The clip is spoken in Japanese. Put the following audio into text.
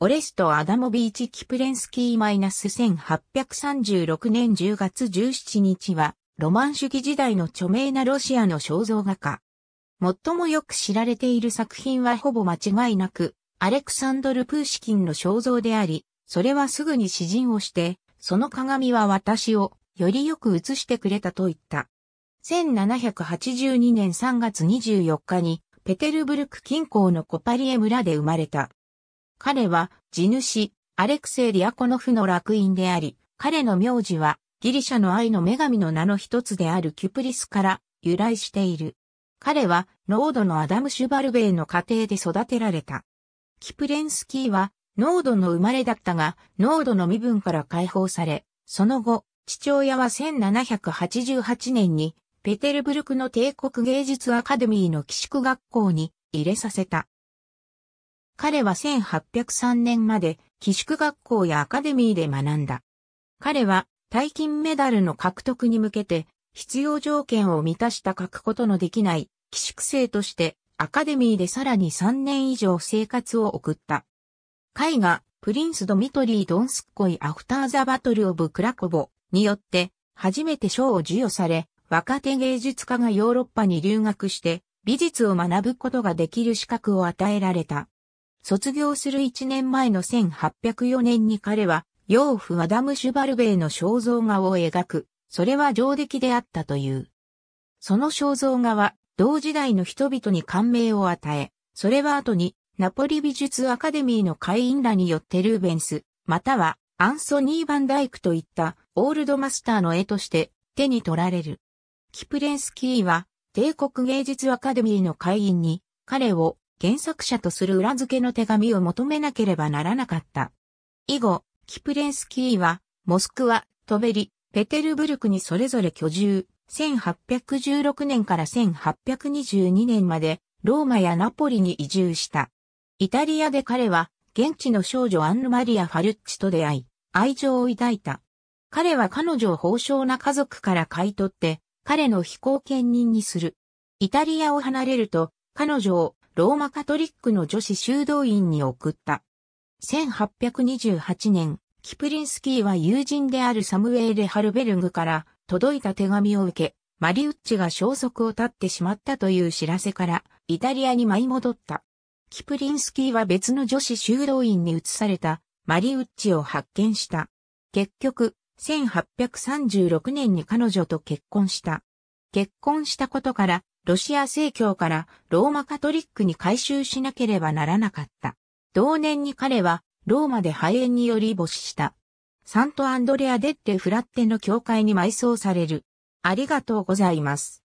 オレスト・アダモビーチ・キプレンスキー -1836 年10月17日は、ロマン主義時代の著名なロシアの肖像画家。最もよく知られている作品はほぼ間違いなく、アレクサンドル・プーシキンの肖像であり、それはすぐに詩人をして、その鏡は私をよりよく映してくれたと言った。1782年3月24日に、ペテルブルク近郊のコパリエ村で生まれた。彼は地主、アレクセイ・リアコノフの楽園であり、彼の名字はギリシャの愛の女神の名の一つであるキュプリスから由来している。彼はノードのアダム・シュバルベイの家庭で育てられた。キプレンスキーはノードの生まれだったが、ノードの身分から解放され、その後、父親は1788年にペテルブルクの帝国芸術アカデミーの寄宿学校に入れさせた。彼は1803年まで寄宿学校やアカデミーで学んだ。彼は大金メダルの獲得に向けて必要条件を満たした書くことのできない寄宿生としてアカデミーでさらに3年以上生活を送った。絵画プリンス・ドミトリー・ドンスッコイ・アフター・ザ・バトル・オブ・クラコボによって初めて賞を授与され若手芸術家がヨーロッパに留学して美術を学ぶことができる資格を与えられた。卒業する1年前の1804年に彼は、養父アダム・シュバルベイの肖像画を描く、それは上出来であったという。その肖像画は、同時代の人々に感銘を与え、それは後に、ナポリ美術アカデミーの会員らによってルーベンス、またはアンソニー・バンダイクといったオールドマスターの絵として手に取られる。キプレンスキーは帝国芸術アカデミーの会員に彼を原作者とする裏付けの手紙を求めなければならなかった。以後、キプレンスキーは、モスクワ、トベリ、ペテルブルクにそれぞれ居住、1816年から1822年まで、ローマやナポリに移住した。イタリアで彼は、現地の少女アンヌ・マリア・ファルッチと出会い、愛情を抱いた。彼は彼女を豊昇な家族から買い取って、彼の飛行権人にする。イタリアを離れると、彼女をローマカトリックの女子修道院に送った。1828年、キプリンスキーは友人であるサムウェーレ・ハルベルグから届いた手紙を受け、マリウッチが消息を絶ってしまったという知らせから、イタリアに舞い戻った。キプリンスキーは別の女子修道院に移されたマリウッチを発見した。結局、1836年に彼女と結婚した。結婚したことから、ロシア正教からローマカトリックに改宗しなければならなかった。同年に彼はローマで肺炎により母死した。サントアンドレア・デッテ・フラッテの教会に埋葬される。ありがとうございます。